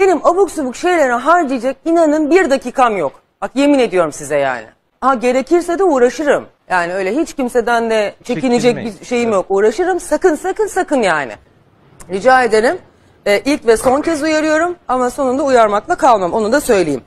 Benim abuk subuk şeylere harcayacak inanın bir dakikam yok. Bak yemin ediyorum size yani. Ha gerekirse de uğraşırım. Yani öyle hiç kimseden de çekinecek bir şeyim yok. Uğraşırım sakın sakın sakın yani. Rica ederim. Ee, ilk ve son kez uyarıyorum ama sonunda uyarmakla kalmam onu da söyleyeyim.